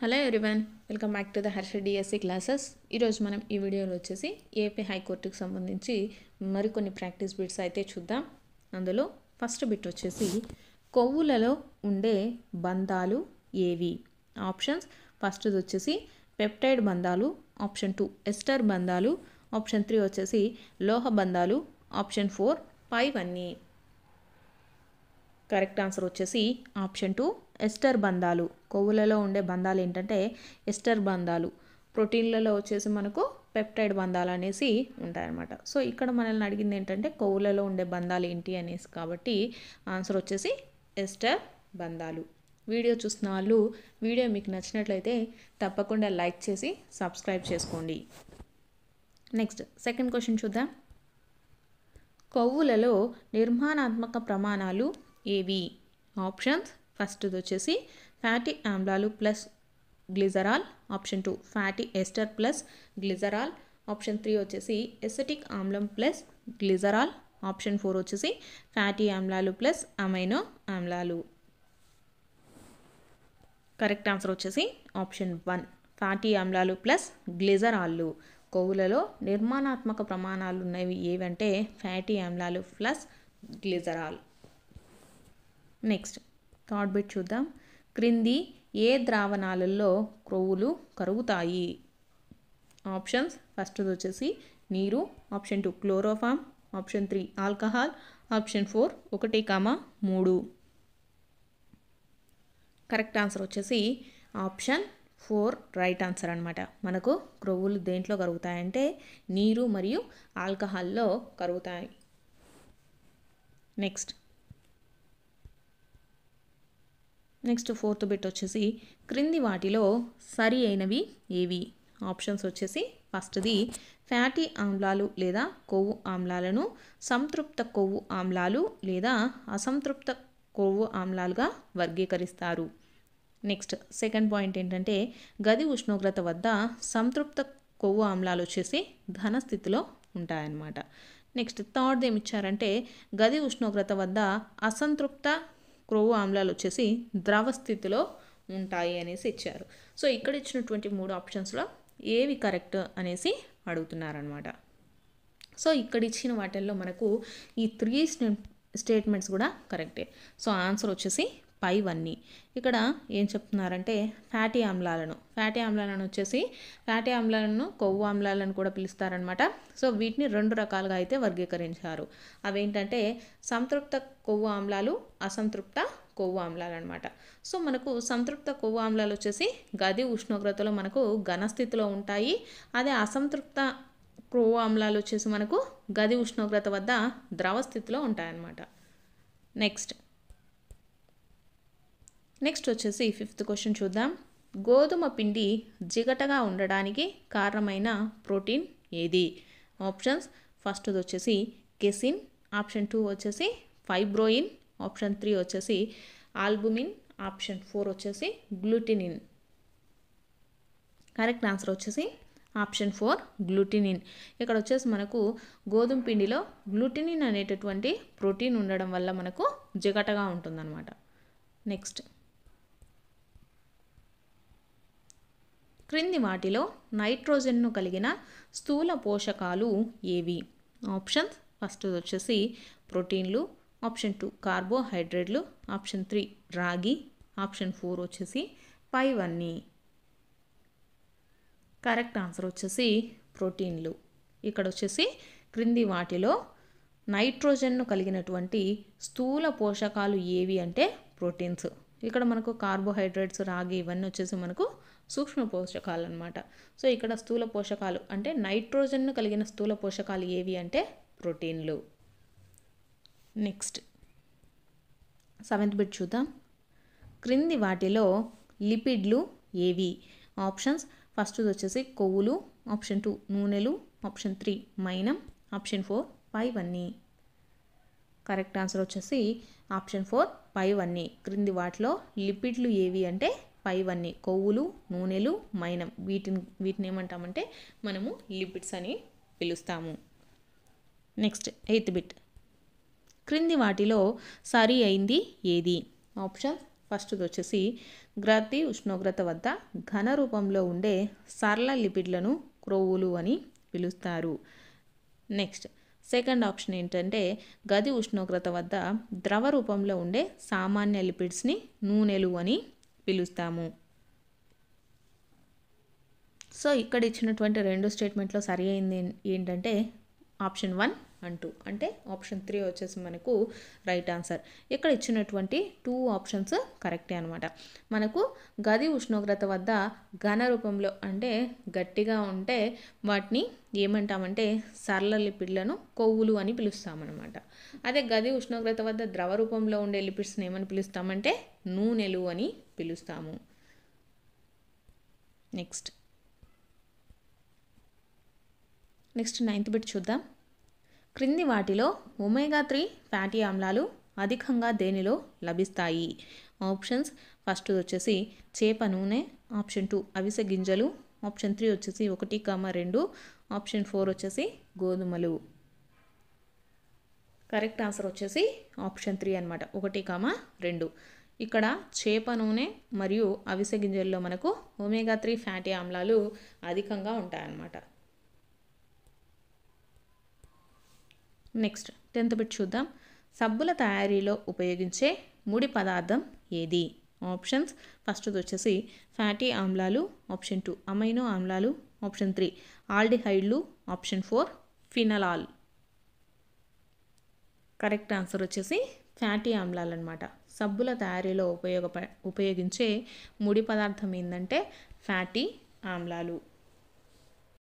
hello everyone welcome back to the Harsha DSC classes ఈరోజు మనం ఈ వీడియోలో వచ్చేసి ఏపీ హైకోర్టుకు సంబంధించి మరికొన్ని ప్రాక్టీస్ బిట్స్ అయితే చూద్దాం అందులో ఫస్ట్ బిట్ వచ్చేసి కొవ్వులలో ఉండే బంధాలు ఏవి ఆప్షన్స్ ఫస్ట్ది వచ్చేసి పెప్టైడ్ బంధాలు ఆప్షన్ టూ ఎస్టర్ బంధాలు ఆప్షన్ త్రీ వచ్చేసి లోహ బంధాలు ఆప్షన్ ఫోర్ ఫైవ్ అన్నీ కరెక్ట్ ఆన్సర్ వచ్చేసి ఆప్షన్ టూ ఎస్టర్ బంధాలు కొవ్వులలో ఉండే బంధాలు ఏంటంటే ఎస్టర్ బంధాలు ప్రోటీన్లలో వచ్చేసి మనకు పెప్టైడ్ బంధాలు అనేసి ఉంటాయన్నమాట సో ఇక్కడ మనల్ని అడిగింది ఏంటంటే కొవ్వులలో ఉండే బంధాలు ఏంటి అనేసి కాబట్టి ఆన్సర్ వచ్చేసి ఎస్టర్ బంధాలు వీడియో చూసిన వాళ్ళు వీడియో మీకు నచ్చినట్లయితే తప్పకుండా లైక్ చేసి సబ్స్క్రైబ్ చేసుకోండి నెక్స్ట్ సెకండ్ క్వశ్చన్ చూద్దాం కొవ్వులలో నిర్మాణాత్మక ప్రమాణాలు ఏవి ఆప్షన్స్ ఫస్ట్ది వచ్చేసి ఫ్యాటీ ఆమ్లాలు plus glycerol option two fatty ester plus glycerol option three వచ్చేసి ఎసటిక్ ఆమ్లం ప్లస్ గ్లిజరాల్ ఆప్షన్ ఫోర్ వచ్చేసి ఫ్యాటీ ఆమ్లాలు ప్లస్ అమైనో ఆమ్లాలు కరెక్ట్ ఆన్సర్ వచ్చేసి ఆప్షన్ వన్ ఫ్యాటీ ఆమ్లాలు ప్లస్ గ్లిజరాళ్ళు కొవ్వులలో నిర్మాణాత్మక ప్రమాణాలు ఉన్నవి ఏవంటే ఫ్యాటీ ఆమ్లాలు plus glycerol next third bit చూద్దాం క్రింది ఏ ద్రావణాలలో క్రొవ్వులు కరుగుతాయి ఆప్షన్స్ ఫస్ట్ది వచ్చేసి నీరు option two chloroform option three alcohol option four ఒకటి కామా మూడు కరెక్ట్ ఆన్సర్ వచ్చేసి ఆప్షన్ ఫోర్ రైట్ ఆన్సర్ అనమాట మనకు క్రొవ్వులు దేంట్లో కరుగుతాయంటే నీరు మరియు ఆల్కహాల్లో కరుగుతాయి నెక్స్ట్ నెక్స్ట్ ఫోర్త్ బిట్ వచ్చేసి క్రింది వాటిలో సరి అయినవి ఏవి ఆప్షన్స్ వచ్చేసి ఫస్ట్ది ఫ్యాటీ ఆమ్లాలు లేదా కొవ్వు ఆమ్లాలను సంతృప్త కొవ్వు ఆమ్లాలు లేదా అసంతృప్త కొవ్వు ఆమ్లాలుగా వర్గీకరిస్తారు నెక్స్ట్ సెకండ్ పాయింట్ ఏంటంటే గది ఉష్ణోగ్రత వద్ద సంతృప్త కొవ్వు ఆమ్లాలు వచ్చేసి ఘన స్థితిలో ఉంటాయన్నమాట నెక్స్ట్ థర్డ్ ఏమి ఇచ్చారంటే గది ఉష్ణోగ్రత వద్ద అసంతృప్త క్రొవ్వు ఆమ్లాలు వచ్చేసి ద్రవ స్థితిలో ఉంటాయి అనేసి ఇచ్చారు సో ఇక్కడ ఇచ్చినటువంటి మూడు ఆప్షన్స్లో ఏవి కరెక్ట్ అనేసి అడుగుతున్నారనమాట సో ఇక్కడ ఇచ్చిన వాటిల్లో మనకు ఈ త్రీ స్టేట్మెంట్స్ కూడా కరెక్టే సో ఆన్సర్ వచ్చేసి ఫైవ్ అన్ని ఇక్కడ ఏం చెప్తున్నారంటే ఫ్యాటీ ఆమ్లాలను ఫ్యాటీ ఆమ్లాలను వచ్చేసి ఫ్యాటీ ఆమ్లాలను కొవ్వు ఆమ్లాలను కూడా పిలుస్తారనమాట సో వీటిని రెండు రకాలుగా అయితే వర్గీకరించారు అవేంటంటే సంతృప్త కొవ్వు ఆమ్లాలు అసంతృప్త కొవ్వు ఆమ్లాలు అనమాట సో మనకు సంతృప్త కొవ్వు ఆమ్లాలు వచ్చేసి గది ఉష్ణోగ్రతలో మనకు ఘనస్థితిలో ఉంటాయి అదే అసంతృప్త కొవ్వు ఆమ్లాలు వచ్చేసి మనకు గది ఉష్ణోగ్రత వద్ద ద్రవ స్థితిలో ఉంటాయన్నమాట నెక్స్ట్ నెక్స్ట్ వచ్చేసి ఫిఫ్త్ క్వశ్చన్ చూద్దాం గోధుమ పిండి జిగటగా ఉండడానికి కారణమైన ప్రోటీన్ ఏది ఆప్షన్స్ ఫస్ట్ది వచ్చేసి కెసిన్ ఆప్షన్ టూ వచ్చేసి ఫైబ్రోయిన్ ఆప్షన్ త్రీ వచ్చేసి ఆల్బుమిన్ ఆప్షన్ ఫోర్ వచ్చేసి గ్లూటినిన్ కరెక్ట్ ఆన్సర్ వచ్చేసి ఆప్షన్ ఫోర్ గ్లూటినిన్ ఇక్కడ వచ్చేసి మనకు గోధుమ పిండిలో గ్లూటినిన్ అనేటటువంటి ప్రోటీన్ ఉండడం వల్ల మనకు జిగటగా ఉంటుందన్నమాట నెక్స్ట్ క్రింది వాటిలో నైట్రోజన్ను కలిగిన స్థూల పోషకాలు ఏవి ఆప్షన్ ఫస్ట్ వచ్చేసి ప్రోటీన్లు ఆప్షన్ టూ కార్బోహైడ్రేట్లు ఆప్షన్ త్రీ రాగి ఆప్షన్ ఫోర్ వచ్చేసి పైవన్నీ కరెక్ట్ ఆన్సర్ వచ్చేసి ప్రోటీన్లు ఇక్కడ వచ్చేసి క్రింది వాటిలో నైట్రోజన్ను కలిగినటువంటి స్థూల పోషకాలు ఏవి అంటే ప్రోటీన్స్ ఇక్కడ మనకు కార్బోహైడ్రేట్స్ రాగి ఇవన్నీ వచ్చేసి మనకు సూక్ష్మ పోషకాలు అనమాట సో ఇక్కడ స్థూల పోషకాలు అంటే నైట్రోజన్ను కలిగిన స్థూల పోషకాలు ఏవి అంటే ప్రోటీన్లు నెక్స్ట్ సెవెంత్ బిట్ చూద్దాం క్రింది వాటిలో లిపిడ్లు ఏవి ఆప్షన్స్ ఫస్ట్ వచ్చేసి కొవ్వులు ఆప్షన్ టూ నూనెలు ఆప్షన్ త్రీ మైనం ఆప్షన్ ఫోర్ పైవన్నీ కరెక్ట్ ఆన్సర్ వచ్చేసి ఆప్షన్ ఫోర్ పైవన్నీ క్రింది వాటిలో లిపిడ్లు ఏవి అంటే పైవన్నీ కొవ్వులు నూనెలు మైనం వీటిని వీటిని ఏమంటామంటే మనము లిపిడ్స్ అని పిలుస్తాము నెక్స్ట్ ఎయిత్ బిట్ క్రింది వాటిలో సరి అయింది ఏది ఆప్షన్ ఫస్ట్ది వచ్చేసి గ్రతి ఉష్ణోగ్రత వద్ద ఘన రూపంలో ఉండే సరళ లిపిడ్లను క్రోవులు అని పిలుస్తారు నెక్స్ట్ సెకండ్ ఆప్షన్ ఏంటంటే గది ఉష్ణోగ్రత వద్ద ద్రవ రూపంలో ఉండే సామాన్య లిపిడ్స్ని నూనెలు అని పిలుస్తాము సో ఇక్కడ ఇచ్చినటువంటి రెండు స్టేట్మెంట్లో సరి అయింది ఏంటంటే ఆప్షన్ వన్ అంటూ అంటే ఆప్షన్ త్రీ వచ్చేసి మనకు రైట్ ఆన్సర్ ఇక్కడ ఇచ్చినటువంటి టూ ఆప్షన్స్ కరెక్టే అనమాట మనకు గది ఉష్ణోగ్రత వద్ద ఘన రూపంలో అంటే గట్టిగా ఉంటే వాటిని ఏమంటామంటే సరళ లిపిడ్లను కొవ్వులు అని పిలుస్తామన్నమాట అదే గది ఉష్ణోగ్రత వద్ద ద్రవ రూపంలో ఉండే లిపిడ్స్ని ఏమని పిలుస్తామంటే నూనెలు అని పిలుస్తాము నెక్స్ట్ నెక్స్ట్ నైన్త్ బిట్ చూద్దాం క్రింది వాటిలో ఒమేగా త్రీ ఫ్యాటీ ఆమ్లాలు అధికంగా దేనిలో లభిస్తాయి ఆప్షన్స్ ఫస్ట్ వచ్చేసి చేప నూనె ఆప్షన్ టూ అవిసె గింజలు ఆప్షన్ త్రీ వచ్చేసి ఒకటి కామ రెండు ఆప్షన్ ఫోర్ వచ్చేసి గోధుమలు కరెక్ట్ ఆన్సర్ వచ్చేసి ఆప్షన్ త్రీ అనమాట ఒకటి కామ రెండు ఇక్కడ చేప నూనె మరియు అవిసె గింజల్లో మనకు ఒమేగా త్రీ ఫ్యాటీ ఆమ్లాలు అధికంగా ఉంటాయన్నమాట నెక్స్ట్ టెన్త్ బిట్ చూద్దాం సబ్బుల తయారీలో ఉపయోగించే ముడి పదార్థం ఏది ఆప్షన్స్ ఫస్ట్ది వచ్చేసి ఫ్యాటీ ఆమ్లాలు ఆప్షన్ టూ అమైనో ఆమ్లాలు ఆప్షన్ త్రీ ఆల్డిహైడ్లు option four phenol correct answer వచ్చేసి ఫ్యాటీ ఆమ్లాలు అనమాట సబ్బుల తయారీలో ఉపయోగప ఉపయోగించే ముడి పదార్థం ఏంటంటే ఫ్యాటీ ఆమ్లాలు